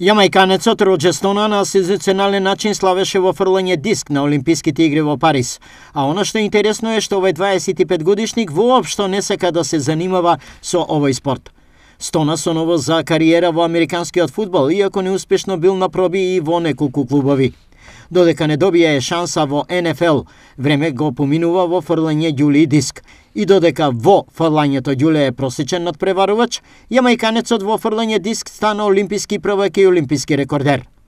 Јамајканецот Стона на сезационален начин славеше во фрлање диск на Олимписките игри во Париз. А она што е интересно е што овој 25 годишник воопшто не сака да се занимава со овој спорт. Стона со ново за кариера во американскиот фудбал, иако неуспешно бил на проби и во неколку клубови додека не е шанса во НФЛ. Време го поминува во фрлање ѓули диск. И додека во фрлањето ѓуле е просечен надпреварувач, јамајканецот во фрлање диск стана олимписки првак и олимписки рекордер.